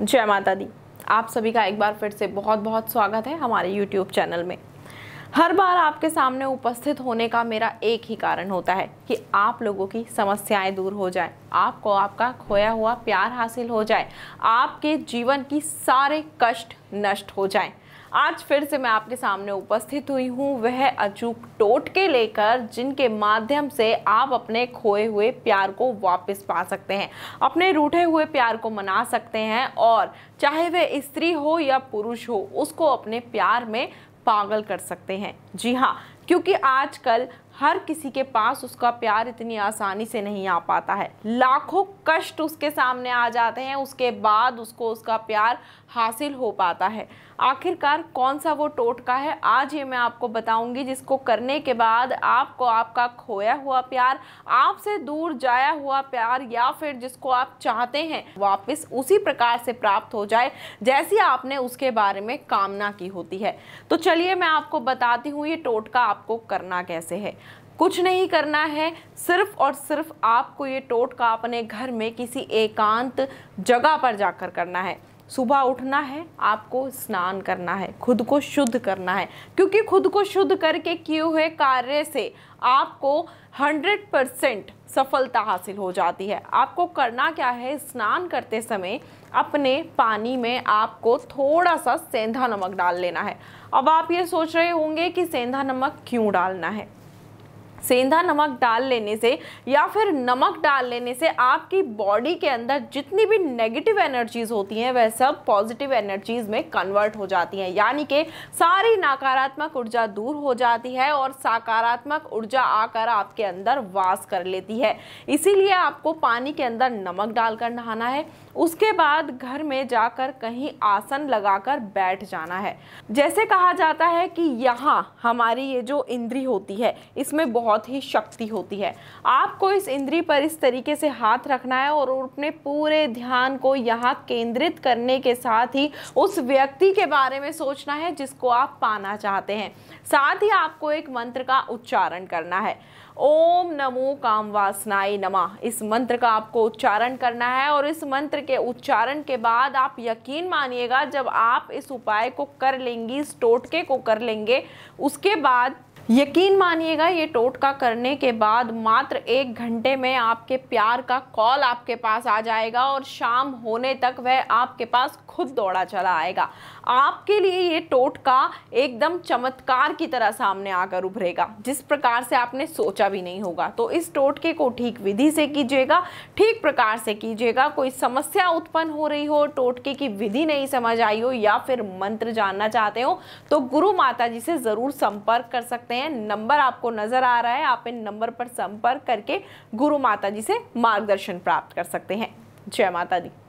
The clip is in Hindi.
जय माता दी आप सभी का एक बार फिर से बहुत बहुत स्वागत है हमारे YouTube चैनल में हर बार आपके सामने उपस्थित होने का मेरा एक ही कारण होता है कि आप लोगों की समस्याएं दूर हो जाए आपको आपका खोया हुआ प्यार हासिल हो जाए आपके जीवन की सारे कष्ट नष्ट हो जाएं। आज फिर से मैं आपके सामने उपस्थित हुई हूँ वह अचूक टोटके लेकर जिनके माध्यम से आप अपने खोए हुए प्यार को वापस पा सकते हैं अपने रूठे हुए प्यार को मना सकते हैं और चाहे वह स्त्री हो या पुरुष हो उसको अपने प्यार में पागल कर सकते हैं जी हाँ क्योंकि आजकल हर किसी के पास उसका प्यार इतनी आसानी से नहीं आ पाता है लाखों कष्ट उसके सामने आ जाते हैं उसके बाद उसको उसका प्यार हासिल हो पाता है आखिरकार कौन सा वो टोटका है आज ये मैं आपको बताऊंगी जिसको करने के बाद आपको आपका खोया हुआ प्यार आपसे दूर जाया हुआ प्यार या फिर जिसको आप चाहते हैं वापस उसी प्रकार से प्राप्त हो जाए जैसी आपने उसके बारे में कामना की होती है तो चलिए मैं आपको बताती हूँ ये टोटका आप आपको करना कैसे है कुछ नहीं करना है सिर्फ और सिर्फ आपको ये टोटका अपने घर में किसी एकांत जगह पर जाकर करना है सुबह उठना है आपको स्नान करना है खुद को शुद्ध करना है क्योंकि खुद को शुद्ध करके किए हुए कार्य से आपको 100 परसेंट सफलता हासिल हो जाती है आपको करना क्या है स्नान करते समय अपने पानी में आपको थोड़ा सा सेंधा नमक डाल लेना है अब आप ये सोच रहे होंगे कि सेंधा नमक क्यों डालना है सेंधा नमक डाल लेने से या फिर नमक डाल लेने से आपकी बॉडी के अंदर जितनी भी नेगेटिव एनर्जीज होती हैं वह सब पॉजिटिव एनर्जीज में कन्वर्ट हो जाती हैं यानी कि सारी नकारात्मक ऊर्जा दूर हो जाती है और सकारात्मक ऊर्जा आकर आपके अंदर वास कर लेती है इसीलिए आपको पानी के अंदर नमक डालकर नहाना है उसके बाद घर में जाकर कहीं आसन लगाकर बैठ जाना है जैसे कहा जाता है कि यहाँ हमारी ये जो इंद्री होती है इसमें बहुत बहुत ही शक्ति होती है आपको इस इंद्री पर इस तरीके से हाथ रखना है और अपने पूरे ध्यान को यहाँ केंद्रित करने के साथ ही उस व्यक्ति के बारे में सोचना है जिसको आप पाना चाहते हैं साथ ही आपको एक मंत्र का उच्चारण करना है ओम नमो काम वासनाए नमा इस मंत्र का आपको उच्चारण करना है और इस मंत्र के उच्चारण के बाद आप यकीन मानिएगा जब आप इस उपाय को कर लेंगी इस टोटके को कर लेंगे उसके बाद यकीन मानिएगा ये टोटका करने के बाद मात्र एक घंटे में आपके प्यार का कॉल आपके पास आ जाएगा और शाम होने तक वह आपके पास खुद दौड़ा चला आएगा आपके लिए ये टोटका एकदम चमत्कार की तरह सामने आकर उभरेगा जिस प्रकार से आपने सोचा खर्चा भी नहीं होगा तो इस टोटके को ठीक विधि से कीजिएगा ठीक प्रकार से कीजिएगा कोई समस्या उत्पन्न हो रही हो टोटके की विधि नहीं समझ आई हो या फिर मंत्र जानना चाहते हो तो गुरु माता जी से ज़रूर संपर्क कर सकते हैं नंबर आपको नज़र आ रहा है आप इन नंबर पर संपर्क करके गुरु माता जी से मार्गदर्शन प्राप्त कर सकते हैं जय माता दी